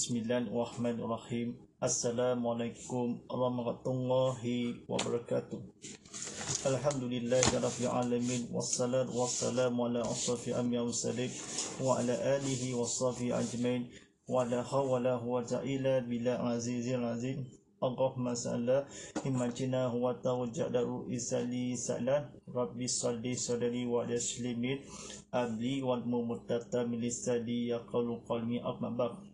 Bismillahirrahmanirrahim. Assalamualaikum warahmatullahi wabarakatuh. Alhamdulillahirabbil alamin wassalatu wassalamu ala asrafil anbiya'i wal mursalin wa ala alihi washabbi ajmain wa la hawla wa la ta'ila bila azizir azim. Allahumma salla himmatina huwa tawajjadu isali salat rabbi salli sadri wa yaslimin abli wal mumtata milisadi yaqulu qalmi aqmabak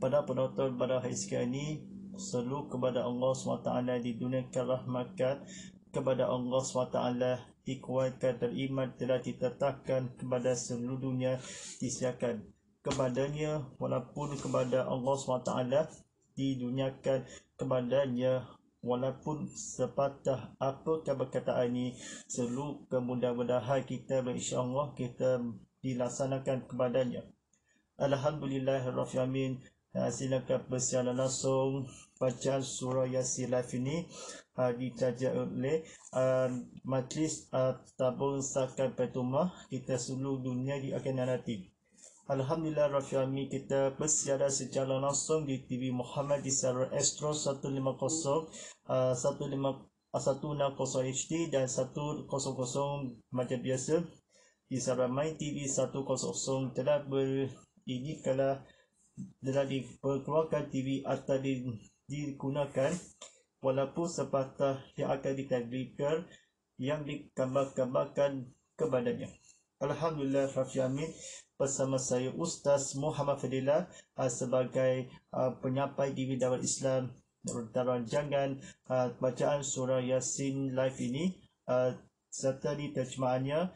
pada penonton pada hari sekarang ini selalu kepada Allah SWT di dunia kerahmatan kepada Allah SWT dikuatkan dan iman telah ditetapkan kepada seluruh dunia disiakan kepadanya walaupun kepada Allah SWT diduniakan kepadanya walaupun sepatah apa kata-kata ini seluruh kemudahan-mudahan kita insyaAllah kita dilaksanakan kepadanya Alhamdulillah Rafi Amin Ha, silakan bersiaran langsung bacaan surah Yasir Live ini ha, dicaja oleh ha, Majlis ha, Tabung Sakan Petumah kita seluruh dunia di akan nanti. Alhamdulillah Rafiami kita bersiaran secara langsung di TV Muhammad di saluran Astro 150 uh, 15 HD dan 100 macam biasa di saluran Main TV 100 telah ber ini kalau telah dikeluarkan TV atau digunakan walaupun sepatah yang akan ditandikan yang dikambar-kambarkan kepadanya. Alhamdulillah Rafi Amin bersama saya Ustaz Muhammad Fadilah ah, sebagai ah, penyampai di Darul Islam dalam jangan ah, bacaan surah Yasin live ini serta di terjemahannya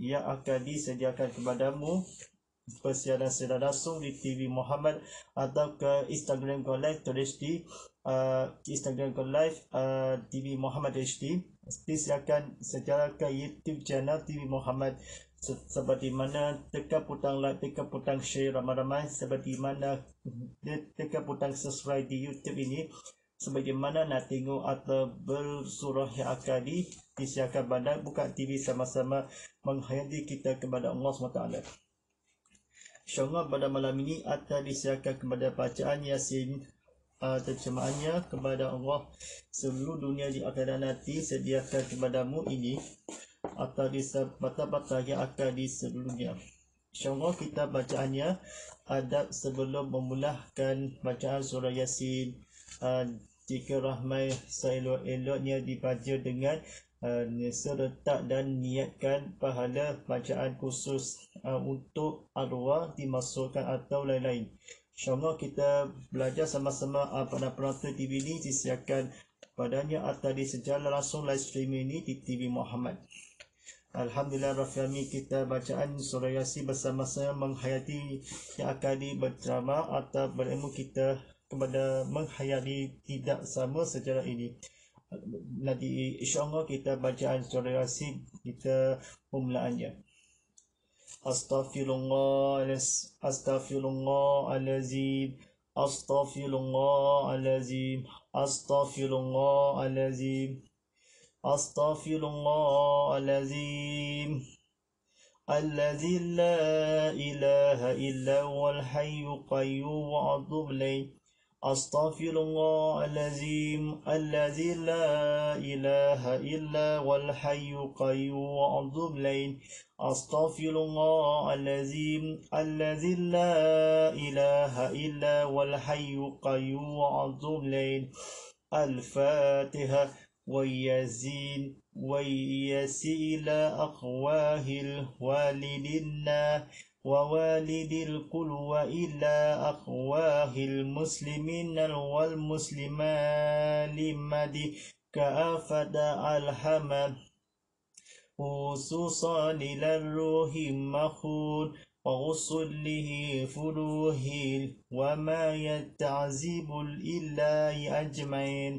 yang akan disediakan kepadamu persiaran secara langsung di TV Muhammad atau ke Instagram Go Live Torres di uh, Instagram Go Live uh, TV Muhammad HD. Silakan secara ke YouTube channel TV Muhammad seperti mana tekan butang like, tekan butang share ramai-ramai seperti mana tekan butang subscribe di YouTube ini sebagaimana nak tengok atau bersurah yang akan di disiarkan bandar buka TV sama-sama menghayati kita kepada Allah SWT. InsyaAllah pada malam ini akan disiarkan kepada bacaan Yasin uh, terjemahannya kepada Allah seluruh dunia di akhirat nanti sediakan kepadamu ini atau di bata-bata yang akan di dunia. InsyaAllah kita bacaannya ada sebelum memulakan bacaan surah Yasin uh, jika rahmai seelok-eloknya dibaca dengan Eh, nisa letak dan niatkan pahala bacaan khusus uh, untuk arwah dimasukkan atau lain-lain. InsyaAllah kita belajar sama-sama uh, pada penonton TV ini disiarkan padanya atau di sejarah langsung live stream ini di TV Muhammad. Alhamdulillah Rafiami kita bacaan surah Yasin bersama-sama menghayati yang akan diberdrama atau berilmu kita kepada menghayati tidak sama sejarah ini nanti insyaAllah kita bacaan secara rahsi kita permulaannya Astaghfirullah astaghfirullah astaghfirullah Astaghfirullahalazim Astaghfirullahalazim Astaghfirullahalazim Astaghfirullahalazim الذي لا إله إلا هو الحي القيوم وأتوب إليه أستغفر الله العظيم الذي لا إله إلا هو الحي القيوم وأتوب إليه أستغفر الله العظيم الذي لا إله إلا هو الحي القيوم وأتوب إليه الفاتحة ويزين ويسيل أقواه الوالدين ووالد القل وإلى أخواه المسلمين والمسلمات لمدك كأفد الحمد خصوصا للروح مخون وغصن له فروه وما يتعذب الإله أجمعين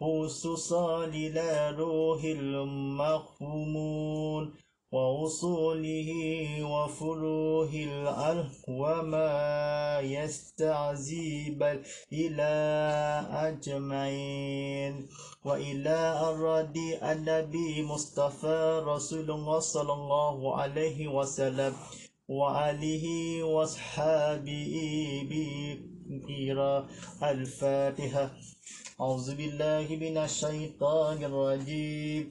خصوصا للروح المخمون وأصوله وفروه الأرض وما يستعزيب إلى أجمعين وإلى أراد النبي مصطفى رسول الله صلى الله عليه وسلم وآله وأصحابه بكرا الفاتحة أعوذ بالله من الشيطان الرجيم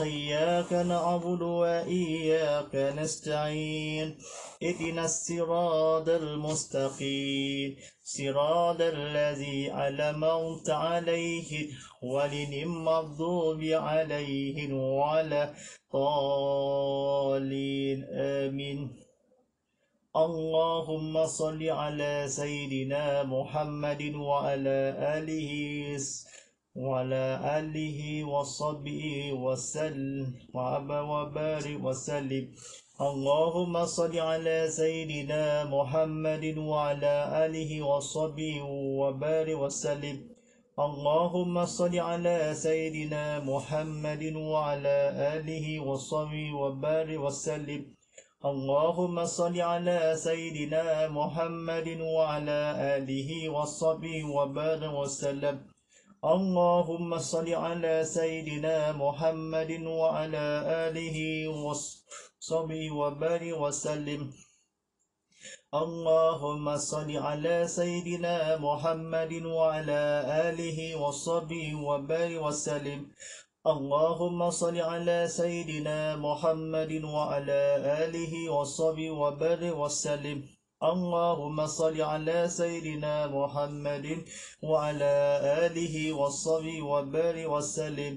إياك نعبد وإياك نستعين إدنا الصراط المستقيم صراط الذي علمت عليه ولنم الضوب عليه ولا طالين آمين اللهم صل على سيدنا محمد وعلى آله وعلى آله وصحبه وسلم وأبا وبار وسلم اللهم صل على سيدنا محمد وعلى آله وصحبه وبار وسلم اللهم صل على سيدنا محمد وعلى آله وصحبه وبار وسلم اللهم صل على سيدنا محمد وعلى آله وصحبه وبار وسلم اللهم صل على سيدنا محمد وعلى آله وصحبه وبارك وسلم اللهم صل على سيدنا محمد وعلى آله وصحبه وبارك وسلم اللهم صل على سيدنا محمد وعلى آله وصحبه وبارك وسلم اللهم صل على سيدنا محمد وعلى آله وصحبه وبارك وسلم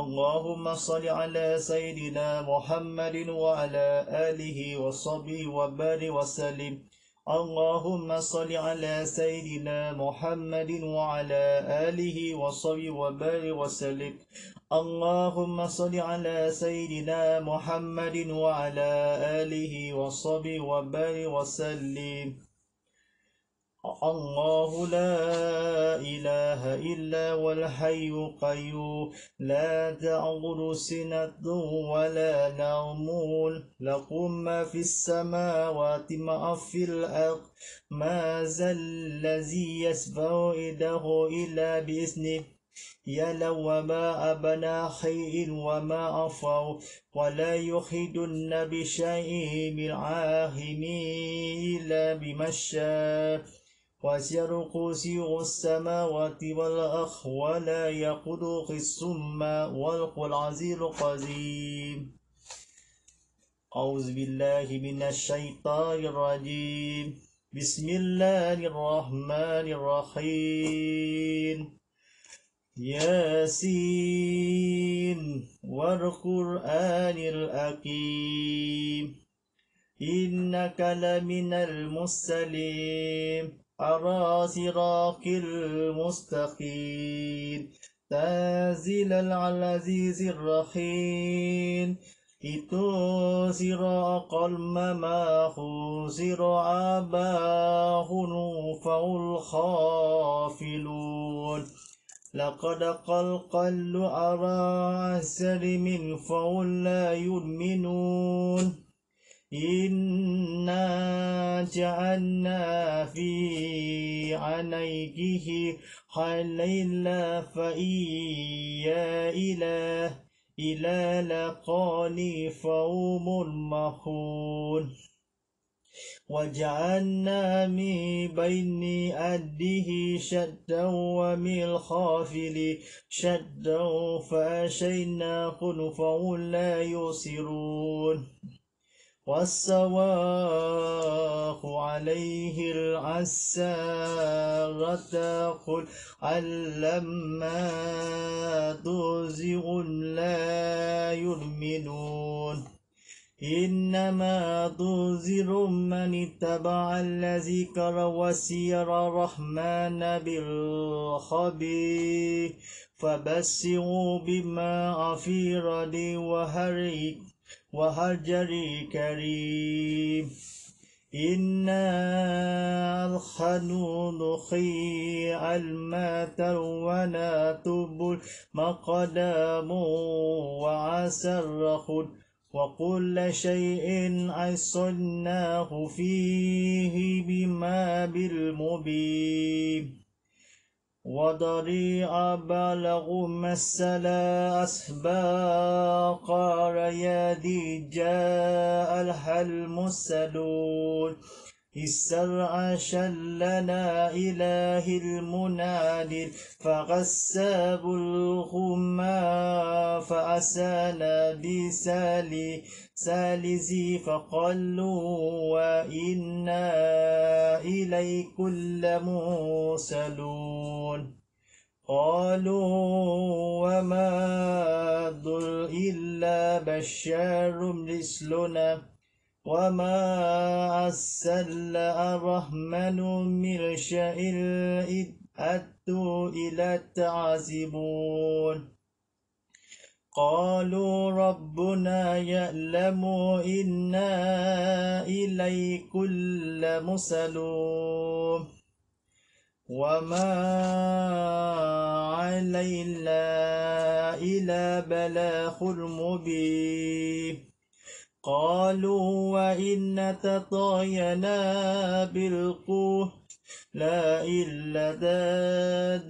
اللهم صل على سيدنا محمد وعلى آله وصحبه وبارك وسلم اللهم صل على سيدنا محمد وعلى آله وصحبه وبارك وسلم اللهم صل على سيدنا محمد وعلى آله وصحبه وبارك وسلم الله لا إله إلا هو الحي القيوم لا تأخذ سنة ولا نوم له ما في السماوات ما في الأرض ما ذا الذي يسبح إله إلا بإذنه يلا وما أبنا خيء وما أفوا ولا يخدن بشيء من عاهن إلا بمشى وسر قوسي السماوات والأخ ولا يقدق السم والقل العزيز القزيم أعوذ بالله من الشيطان الرجيم بسم الله الرحمن الرحيم ياسين والقرآن الحكيم إنك لمن المسلم على صراط المستقيم تنزيل العزيز الرحيم itu sirakal mamahu sirabahu نوفه الخافلون لقد قلق على من فول لا يؤمنون إنا جعلنا في عنيكه حليلا فإيا إله إلى لقاني فوم مخون وجعلنا من بين أده شدا ومن الخافل شدا فأشينا قنفه لا يبصرون والسواق عليه العساغة قل علما تزغ لا يؤمنون إنما تنذر من اتبع الذي كر وسير الرحمن بالخبير فبسغوا بما لي وهريك وهجري كريم إنا نخي خي ولا تبل مقدام وعسر خد وكل شيء أحصيناه فيه بما بالمبين وضريع بلغ مسلا أسباق ريادي جاء الحلم السدود استرعش شلنا إله المنادر فغساب الخما فأسانا بسالي سالزي فقالوا وإنا إليكم لمرسلون قالوا وما ضر إلا بشار مثلنا وما أسل أرحمن من شيء إذ أتوا إلى التعذبون قالوا ربنا يعلم إنا إليكم لمسلون وما علينا إلا بلاغ المبين قالوا وإن تطاينا بالقوه لا إلا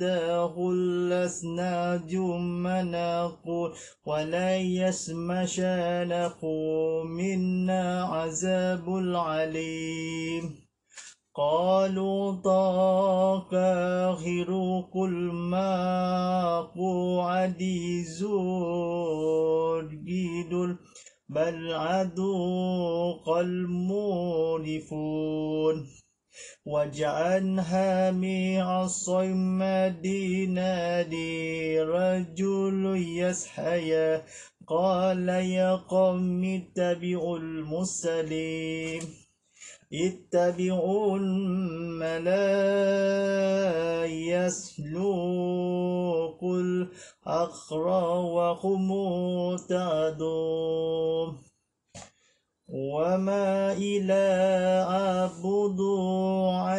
داخل لسنا نقول ولا يسمى شانق منا عذاب العليم قالوا طاقاهر كل ما قو عديزون بل عدو قلمونفون وجعلها من الصمد نادي رجل يسحيا قال يا قوم اتبعوا المسلم اتبعوا الملا يسلوك الأخرى وهم تعدون وما إلى عبد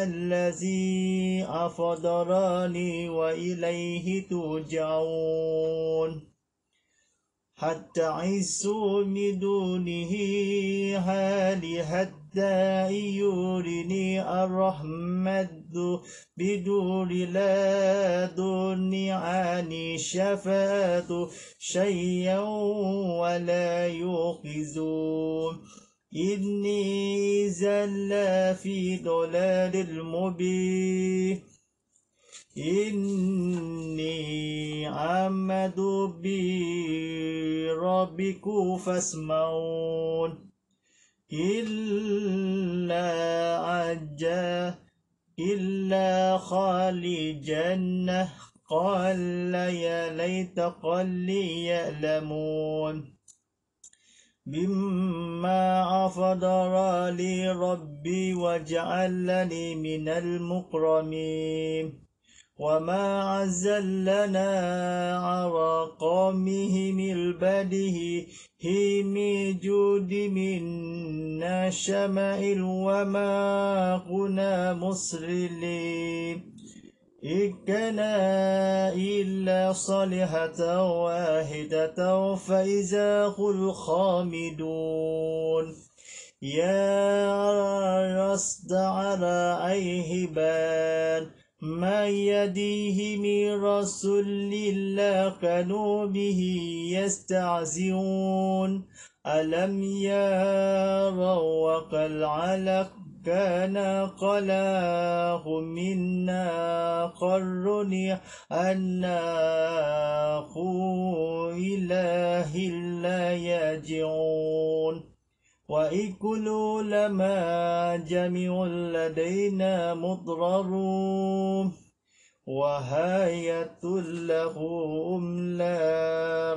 الذي أفضرني وإليه ترجعون حتى عيسو من دونه هالهة حتى يرني الرحمد بدور لا دوني عن شفاة شيئا ولا يوقظون إني زل في ضلال المبين إني عمد بربك فاسمعون إلا عجا إلا خالي جنة قال يا ليت قلي يألمون مما غفر لي ربي وجعلني من المكرمين وما عزلنا على قومه من بده حين جود منا شمائل وما كنا مسرلين إكنا إلا صالحة واحدة فإذا هو الخامدون يا رصد على أي هبان ما يديه من رسول الله كانوا به يستعزون ألم يروا وكالعلق كان قلاه منا قرني أنا إله إلا يجعون وإكلوا لما جميع لدينا مضررون وهاية له لا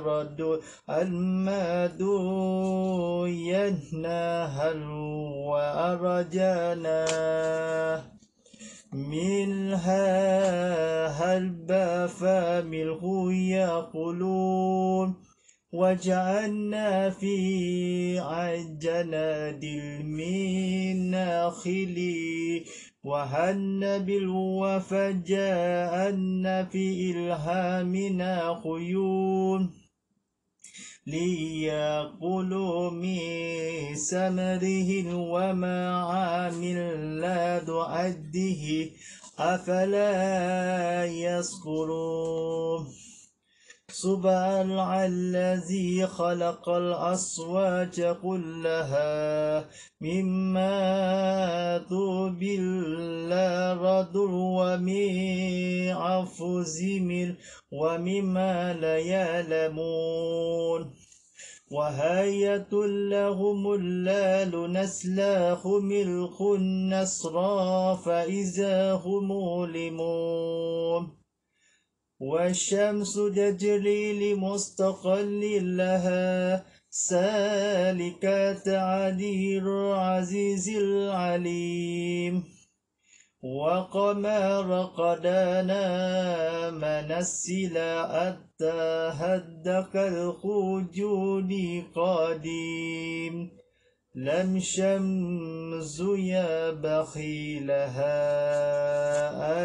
رد الماد ينهر وأرجانا منها هلب فمنه يقولون وجعلنا في عجلات المنا خلي وهن بالوفا جاءن في إلهامنا خيون ليأكلوا من ثمره وما عامل لا تعده أفلا يسكرون سبحان الذي خلق الأصوات كلها مما تبلا رد ومن زمر ومما لا يعلمون وهاية لهم اللال نسلاخ ملخ النصرى فإذا هم مولمون والشمس تجري لمستقل لها سالك عدي العزيز العليم وقمر قدانا السلا أتى هدك الخجود قديم لم شمس يا بخيلها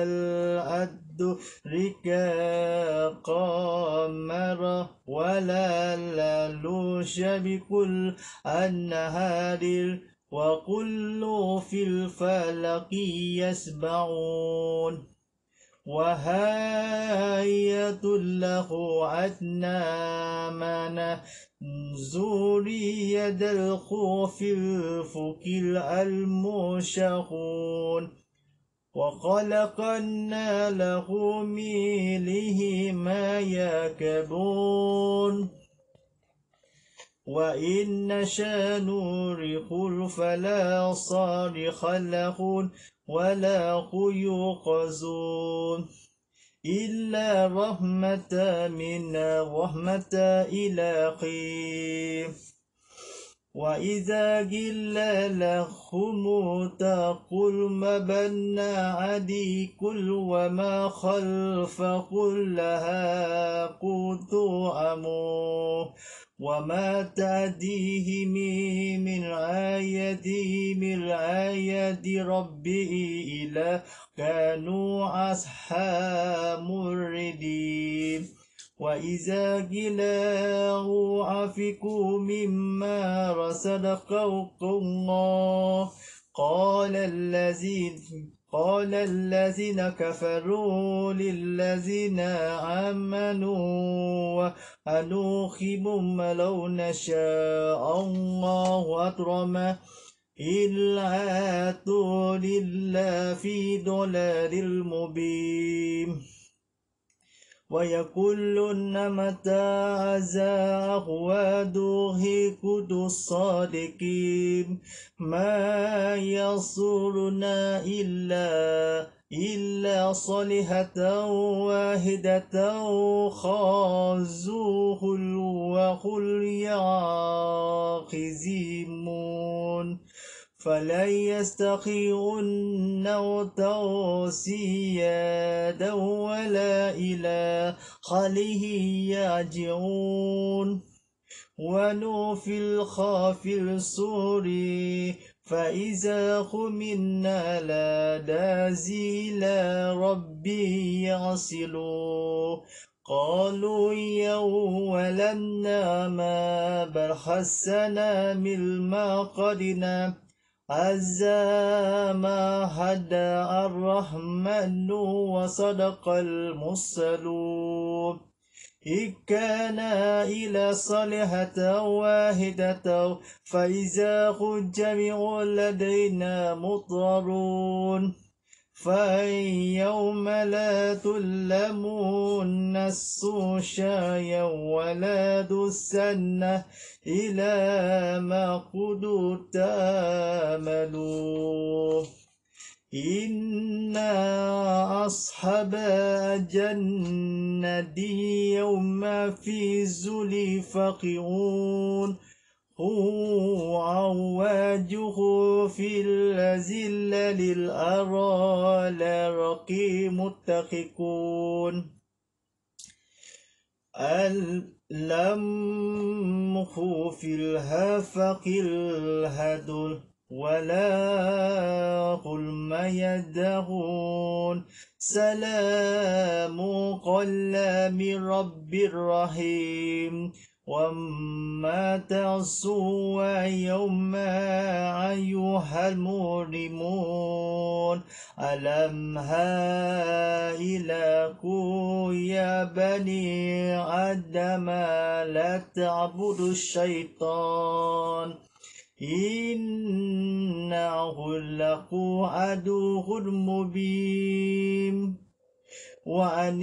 الأدى ركا قمر ولا لوش بكل النهار وكل في الفلق يسبعون وهاية له عدنا منا زوري يد الخوف الفك المشخون وخلقنا له ميله ما يكبون وإن نشأ نورقل فلا صارخ له ولا يقزون إلا رحمة منا رحمة إلى قيم وإذا قل لهم تقل مبنى عدي كل وما خلف قل لها قوت أموه وما تأديه من آية من آية ربي إلى كانوا أصحاب مردين وإذا قيل أفكوا مما رزقكم الله قال الذين قال الذين كفروا للذين آمنوا أنوخم لو نشاء الله أكرم إلا تولي في دولار المبين ويقولن متى عزى أخواته كد الصادقين ما يصورنا إلا إلا صالحة واحدة خازوه وخل يا فلن يستخيرن غدا سيادا ولا إلى خاله يرجعون ونو في الخاف السور فإذا خمنا لا دازي إلى ربي يغسلون قالوا يا ولنا ما بل من ما قدنا عز ما هدى الرحمن وصدق المرسلون إن كان إلى صالحة واحدة فإذا هم جميع لدينا مطرون فاليوم لا تظلمون نفس شيئا ولا تسنى إلى ما قد تاملوا إنا أصحاب الجنة يوم في زلفقون هو عواجه في الذل للأرى رقي متخكون اللمخ في الهفق الهدل ولا ما يدهون سلام قل من رب الرحيم وما تعصوا يوم أيها المجرمون ألم ها هائلكوا يا بني آدم لا تعبدوا الشيطان إنه لكم عدو مبين وأن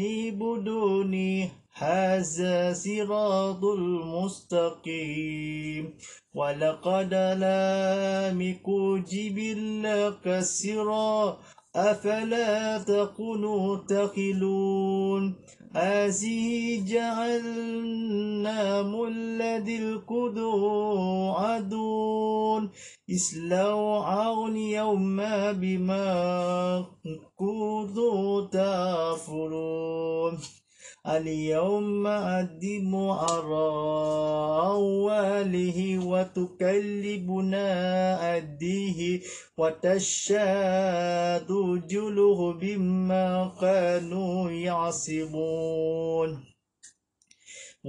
دوني هذا صراط المستقيم ولقد لامك جبل كسرا أفلا تخلون هذه جهنم الذي القدر عدون عون يوم بما كنتم تفرون اليوم أدم أرى أوله وتكلبنا أديه وتشاد جله بما كانوا يعصبون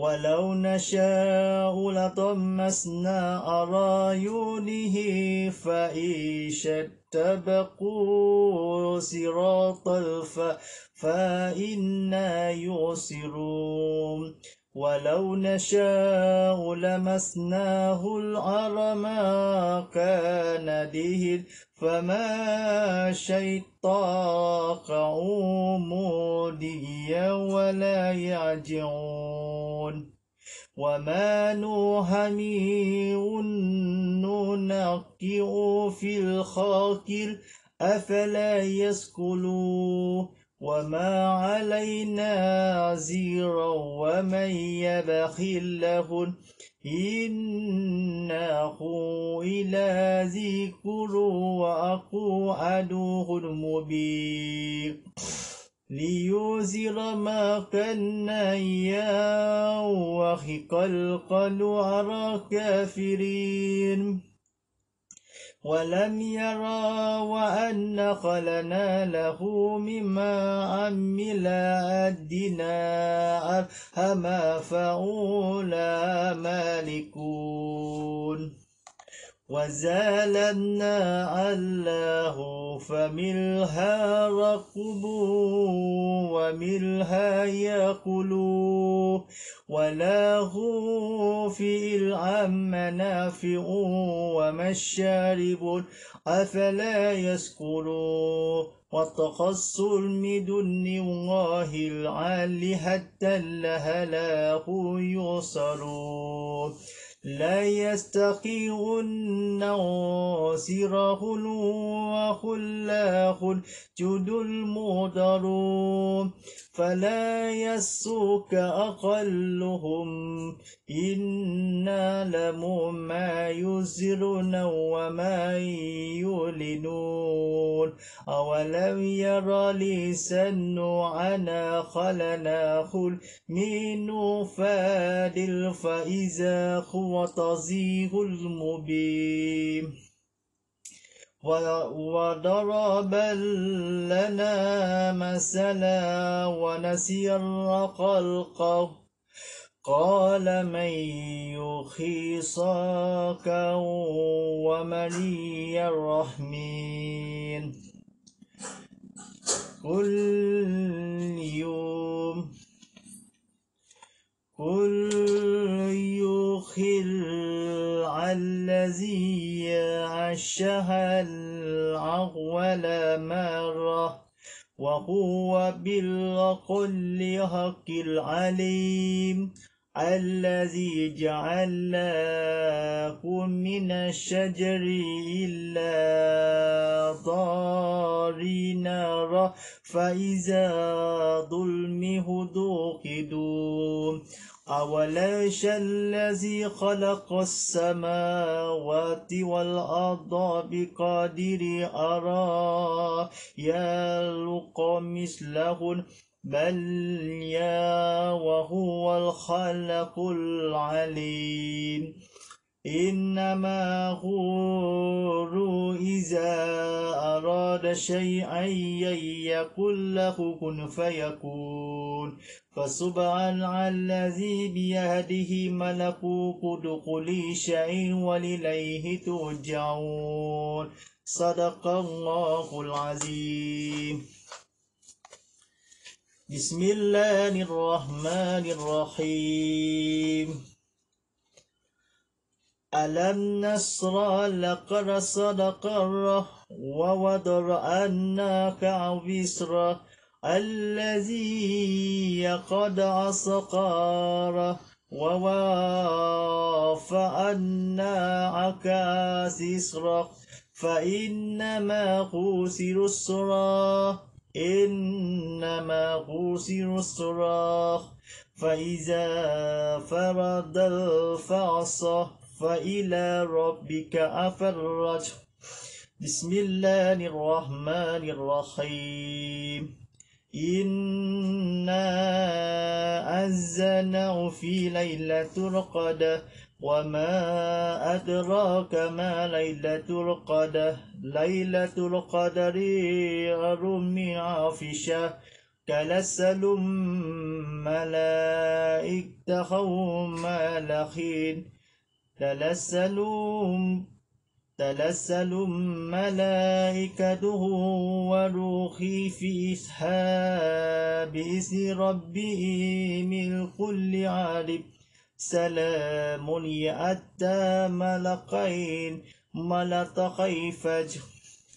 ولو نشاء لطمسنا أرايونه فإن اتبقوا صراط الف فإنا يوسرون ولو نشاء لمسناه ما كان به فما شيطاق عموديا ولا يعجعون وما نوهمي ننقئ في الخاكر أفلا يسكلوه وما علينا زيرا ومن يبخل له أخو إلى ذكر وأخو عدو مبين ليوزر ما كنا إياه وخلق القلوع كافرين ولم يرى وأن خلنا له مما عمل أدنا أفهما فأولى مالكون وزالنا الله فمنها ركبوا ومنها يأكلوا وله في العم منافع وما الشارب أفلا يسكروا وتخصر من الله العالي حتى لهلاه يوصلون لا يستخيغن سره وخلاخ جد المغدرون فلا يسوك أقلهم إنا لم ما يزرون وما يولنون أولم ير لسن عنا خلنا خل من فادل فإذا هو تزيغ المبين وضرب لنا مثلا ونسي خلقه قال من يخي صاكا ومني الرحمن كل يوم قل يخل الذي عشها الأول مرة وهو بالقل حق العليم الذي جعل لكم من الشجر إلا ضارنا فإذا ظلمه دوقدوا أوليس الذي خلق السماوات والأرض بقادر أرى يلقى مثلهن بل يا وهو الخلق العليم إنما هو إذا أراد شيئا يقول له كن فيكون فسبحان الذي بيده ملكوت كل شيء وإليه ترجعون صدق الله العظيم بسم الله الرحمن الرحيم ألم نسرى لك صدق وودر أنك وزرك الذي قد ووافى أنك عكاسسرك فإنما خسر السرى إنما غسل الصراخ فإذا فرد الفعصة فإلى ربك أفرج بسم الله الرحمن الرحيم إنا أنزلناه في ليلة القدر وما أدراك ما ليلة القدر ليلة القدر خير عافشة كلسل ملائك تخوم لخين تلسل تلسل ملائكته وروحي في إسحاب بإذن ربه من كل عارف سلام يأتى ملقين ملتقي فجر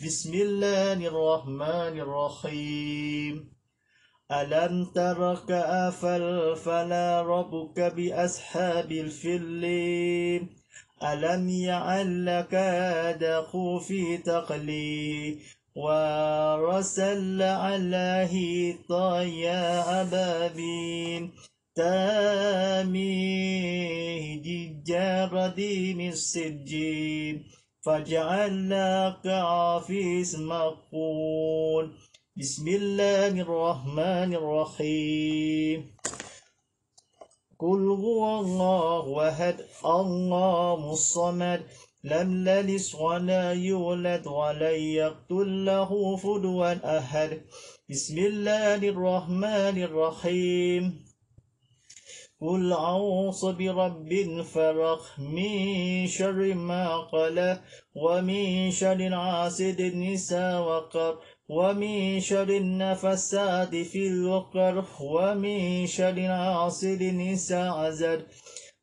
بسم الله الرحمن الرحيم ألم تر كأف فلا ربك بأصحاب الفل ألم يعلك دخو في تقلي ورسل عليه طيا أبابين التاميه ججا ديم السجين فجعلنا في مقول بسم الله الرحمن الرحيم قل هو الله وهد الله الصمد لم يلد ولا يولد ولن يقتل له فدوا أحد بسم الله الرحمن الرحيم قل أعوص برب الفرق من شر ما قل ومن شر عاسد النساء وقر ومن شر النفسات في الوقر ومن شر عاصد النساء عزر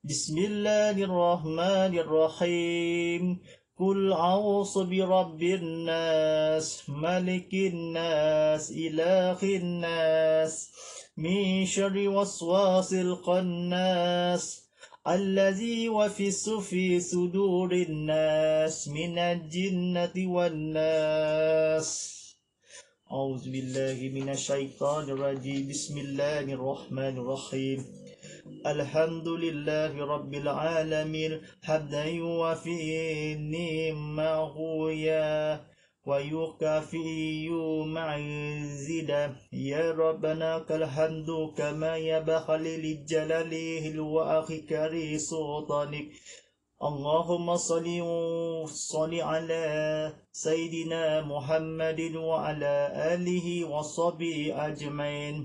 بسم الله الرحمن الرحيم قل أعوذ برب الناس ملك الناس إله الناس من شر وسواس القناس الذي وفي في صدور الناس من الجنة والناس أعوذ بالله من الشيطان الرجيم بسم الله الرحمن الرحيم الحمد لله رب العالمين حمدا يوافي نعمه يا ويكافئ مع الزيادة يا ربنا كالحمد كما يبخل للجلال واخكر سلطانك اللهم صل وصل على سيدنا محمد وعلى آله وصحبه أجمعين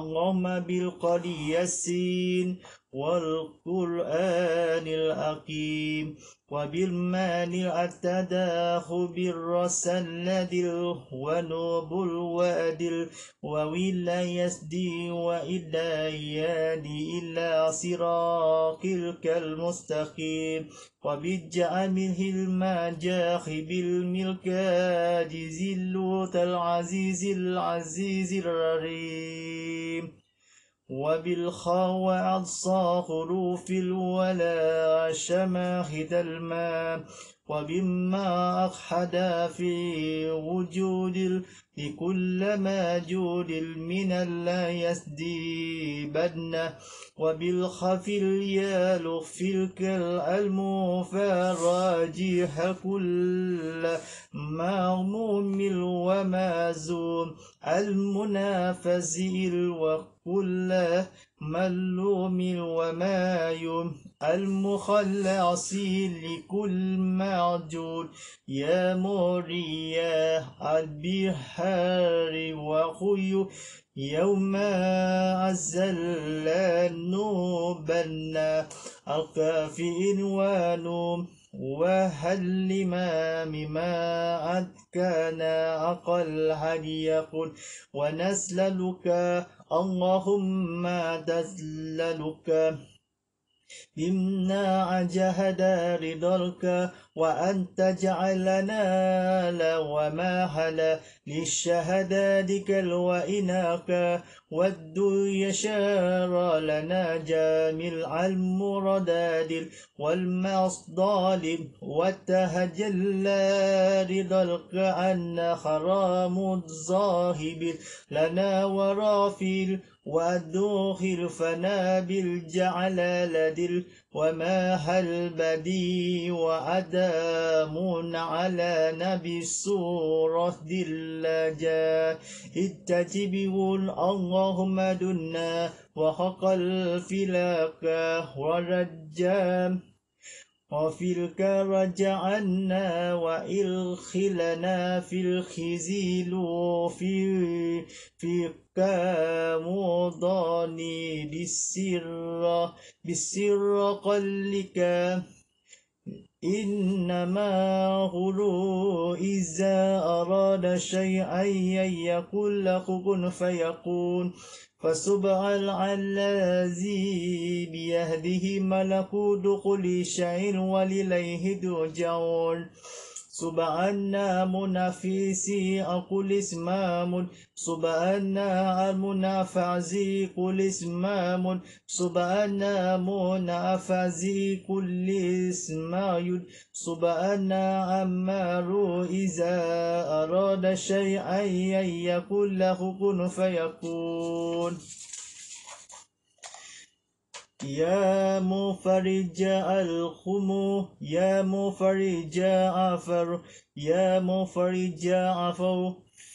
اللهم بالقول يسين والقرآن الاقيم وبالمال التداخ بالرس الذي ونوب الوادل وولا يسدي وإلا يادي إلا صراقك المستقيم منه المجاخ بالملكاج زلوت العزيز العزيز الرحيم وبالخاء وعصى خلوف الولا شماخد الماء وبما أخحدا في وجود لكل ما جود من لا بدنا وبالخف اليال في الكلام فراجح كل وما زوم المنافس الوقت كل ملوم ومايم المخلصين لكل معجون يا مريا البحار وخيو يوم أزلنا نوبنا الكافئين ونوم وهل مما أتكنا أقل هدي قل ونسللك اللهم تسللك إنا جهد رضاك وأن تجعلنا وما حلا للشهادتك الوئناك ود يشار لنا جامع المرداد والمصدال وتهجل رضاك ان حرام الظاهب لنا ورافل وأدو بالجعل لدل وما هل بدي وأدام على نبي السورة دلجا اتتبه اللهم دنا وحق الفلاك ورجام وفي الكرى جعلنا وإلخلنا في الخزي في في كامضان بالسر بالسر قلك إنما غلو إذا أراد شيئا يقول له كن فيكون فسبع العلازي بيهده ملكوت كل شيء ولليه ترجعون سبعنا منافسي أقول اسمام سبعنا المنافزي قل اسمام سبعنا منافعزي كل اسم سبعنا عمار إذا أراد شيئا يقول له كن فيكون يا مفرج الخمو يا مفرج عفر يا مفرج عفو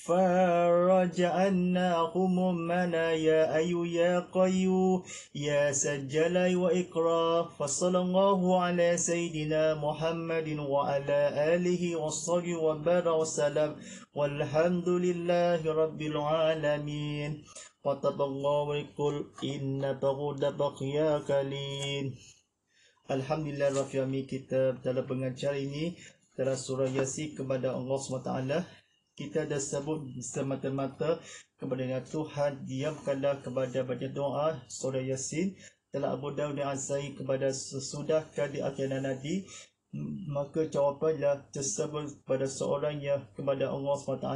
فرج عنا همومنا يا أي يا قيو يا سجل وإقرا فصلى الله على سيدنا محمد وعلى آله وصحبه وبارك وسلم والحمد لله رب العالمين فتب الله لكل إن تغد بقيا كليل الحمد لله رب العالمين كتاب dalam pengajar ini adalah surah Yasin kepada Allah SWT kita dah sebut semata-mata kepada Tuhan diamkanlah kepada baca doa surah yasin telah Abu daud dan Azai kepada sesudah kali akhir nanti maka jawapannya tersebut kepada seorang yang kepada Allah SWT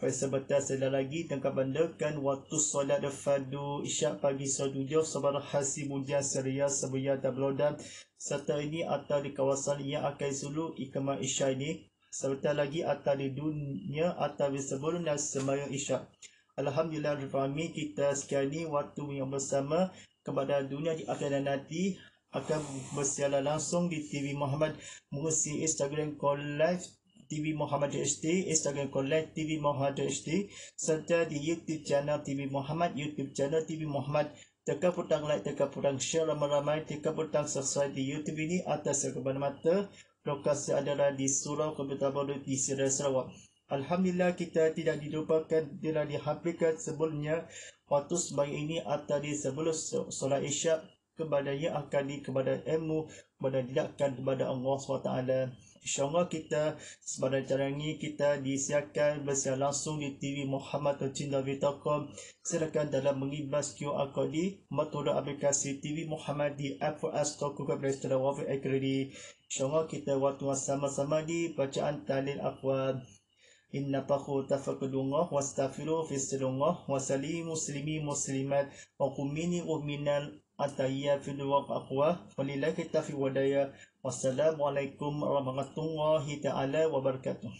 pada sebetulnya sedang lagi tengah bandarkan waktu solat fadu isyak pagi sedunia sebarang hasil mudian seria sebuah tabloidan serta ini atau di kawasan yang akan selalu ikhman isyak ini serta lagi atas di dunia atau di sebelum dan semayang isyak. Alhamdulillah Rufami kita sekian ini waktu yang bersama kepada dunia di akhir dan nanti akan bersiaran langsung di TV Muhammad mengusi Instagram Call Live TV Muhammad HD, Instagram Collect TV Muhammad HD serta di YouTube channel TV Muhammad, YouTube channel TV Muhammad tekan butang like, tekan butang share ramai-ramai, tekan butang subscribe di YouTube ini atas segala mata lokasi adalah di Surau Kabupaten Baru di Sirai Sarawak. Alhamdulillah kita tidak didupakan bila dihampirkan sebelumnya waktu sebaik ini atau di sebelum solat isyak kepada yang akan di kepada ilmu kepada didakkan kepada Allah SWT. InsyaAllah kita sebarang cara ini kita disiarkan bersiar langsung di TV Muhammad Tercinta Vita.com Silakan dalam mengibas QR Code di metode aplikasi TV Muhammad di Apple Store, Google Play Store dan Wafi Akredi InsyaAllah kita waktu sama-sama di bacaan talil akwal Inna pakhu tafakudungah wa stafiru fisirungah wa salimu muslimi muslimat wa kumini uminal atayya fil waq aqwa walillahi tafi wadaya wassalamu alaikum warahmatullahi taala wabarakatuh